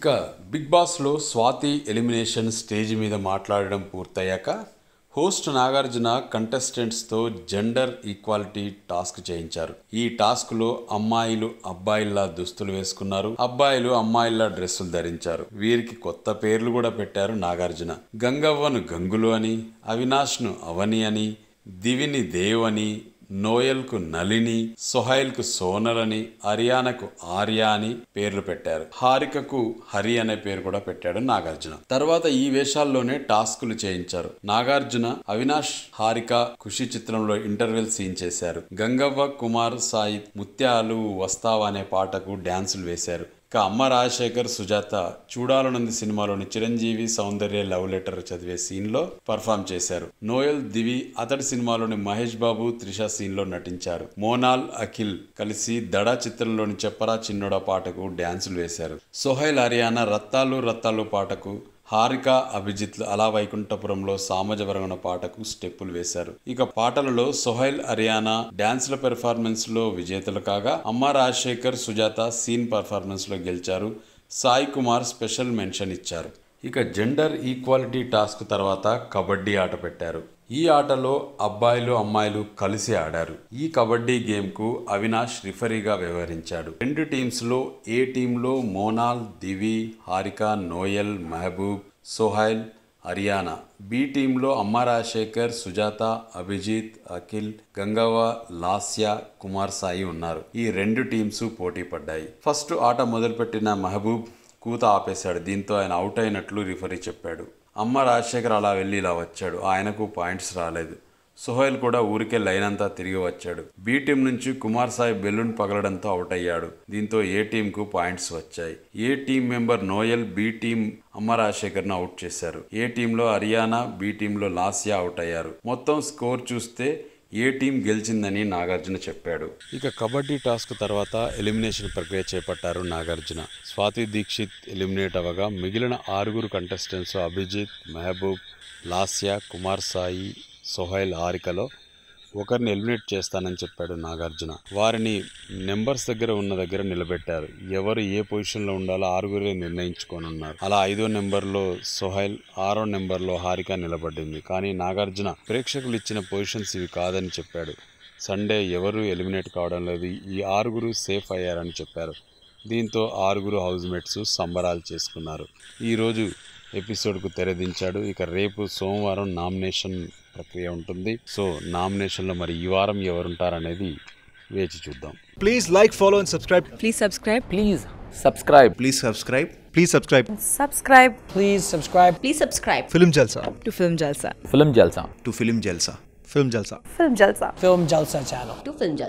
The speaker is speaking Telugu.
ఇక బిగ్ బాస్లో స్వాతి ఎలిమినేషన్ స్టేజ్ మీద మాట్లాడడం పూర్తయ్యాక హోస్ట్ నాగార్జున కంటెస్టెంట్స్తో జెండర్ ఈక్వాలిటీ టాస్క్ చేయించారు ఈ టాస్క్లో అమ్మాయిలు అబ్బాయిల్లా దుస్తులు వేసుకున్నారు అబ్బాయిలు అమ్మాయిల్లా డ్రెస్సులు ధరించారు వీరికి కొత్త పేర్లు కూడా పెట్టారు నాగార్జున గంగవ్వను గంగులు అని అవినాష్ను అవని అని దివిని దేవ్ అని నోయల్కు నలిని సొహైల్కు సోనలని అరియానకు ఆర్యా అని పేర్లు పెట్టారు హారికకు హరి అనే పేరు కూడా పెట్టాడు నాగార్జున తర్వాత ఈ వేషాల్లోనే టాస్కులు చేయించారు నాగార్జున అవినాష్ హారిక ఖుషి చిత్రంలో ఇంటర్వెల్ సీన్ చేశారు గంగవ్వ కుమార్ సాయి ముత్యాలు వస్తావా అనే పాటకు డ్యాన్సులు వేశారు ఇక అమ్మ రాజశేఖర్ సుజాత చూడాలనుంది సినిమాలోని చిరంజీవి సౌందర్య లవ్ లెటర్ చదివే సీన్లో పర్ఫామ్ చేశారు నోయల్ దివి అతడి సినిమాలోని మహేష్ బాబు త్రిష సీన్లో నటించారు మోనాల్ అఖిల్ కలిసి దడా చిత్రంలోని చెప్పరా చిన్నడా పాటకు డ్యాన్సులు వేశారు సోహైల్ హరియానా రత్తాలు రత్తాలు పాటకు హారిక అభిజిత్ అలా వైకుంఠపురంలో సామజవరణ పాటకు స్టెప్పులు వేశారు ఇక పాటలలో సొహైల్ హరియానా డాన్స్ల పెర్ఫార్మెన్స్ లో విజేతలు కాగా అమ్మ రాజశేఖర్ సుజాత సీన్ పర్ఫార్మెన్స్ లో గెలిచారు సాయి కుమార్ స్పెషల్ మెన్షన్ ఇచ్చారు ఇక జెండర్ ఈక్వాలిటీ టాస్క్ తర్వాత కబడ్డీ ఆట పెట్టారు ఈ ఆటలో అబ్బాయిలు అమ్మాయిలు కలిసి ఆడారు ఈ కబడ్డీ గేమ్కు అవినాష్ రిఫరీగా వ్యవహరించాడు రెండు టీమ్స్లో ఏ టీంలో మోనాల్ దివి హారిక నోయల్ మహబూబ్ సోహైల్ హరియానా బి టీంలో అమ్మ రాజశేఖర్ సుజాత అభిజిత్ అఖిల్ గంగవ లాస్య కుమార్ సాయి ఉన్నారు ఈ రెండు టీమ్స్ పోటీ పడ్డాయి ఫస్ట్ ఆట మొదలుపెట్టిన మహబూబ్ కూత ఆపేశాడు దీంతో ఆయన అవుట్ అయినట్లు రిఫరీ చెప్పాడు అమ్మ రాజశేఖర్ అలా వెళ్ళి ఇలా వచ్చాడు ఆయనకు పాయింట్స్ రాలేదు సుహైల్ కూడా ఊరికే లైన్ అంతా తిరిగి వచ్చాడు బి టీం నుంచి కుమార్ సాయి బెలూన్ పగలడంతో అవుట్ అయ్యాడు దీంతో ఏ టీంకు పాయింట్స్ వచ్చాయి A team member Noel B team Amma రాజశేఖర్ను అవుట్ చేశారు ఏ టీంలో హర్యానా బి టీంలో లాసియా అవుట్ అయ్యారు మొత్తం స్కోర్ చూస్తే ఏ టీం గెలిచిందని నాగార్జున చెప్పాడు ఇక కబడ్డీ టాస్క్ తర్వాత ఎలిమినేషన్ ప్రక్రియ చేపట్టారు నాగార్జున స్వాతి దీక్షిత్ ఎలిమినేట్ అవ్వగా మిగిలిన ఆరుగురు కంటెస్టెంట్స్ అభిజిత్ మహబూబ్ లాస్య కుమార్ సాయి సోహైల్ ఆరికలో ఒకరిని ఎలిమినేట్ చేస్తానని చెప్పాడు నాగార్జున వారిని నెంబర్స్ దగ్గర ఉన్న దగ్గర నిలబెట్టారు ఎవరు ఏ పొజిషన్లో ఉండాలో ఆరుగురే నిర్ణయించుకోనున్నారు అలా ఐదో నెంబర్లో సోహైల్ ఆరో నెంబర్లో హారిక నిలబడింది కానీ నాగార్జున ప్రేక్షకులు ఇచ్చిన పొజిషన్స్ ఇవి కాదని చెప్పాడు సండే ఎవరు ఎలిమినేట్ కావడం లేదు ఈ ఆరుగురు సేఫ్ అయ్యారని చెప్పారు దీంతో ఆరుగురు హౌస్ మేట్స్ సంబరాలు చేసుకున్నారు ఈరోజు ఎపిసోడ్కు తెరదించాడు ఇక రేపు సోమవారం నామినేషన్ ప్రక్రియ ఉంటుంది సో నామినేషన్లో మరి ఈ వారం ఎవరుంటారనేది వేచి చూద్దాం please like follow and subscribe please subscribe please subscribe please subscribe please subscribe subscribe please subscribe please subscribe film Jalsa to film Jalsa film Jalsa to film Jalsa film Jalsa film Jalsa film Jalsa channel to film Jalsa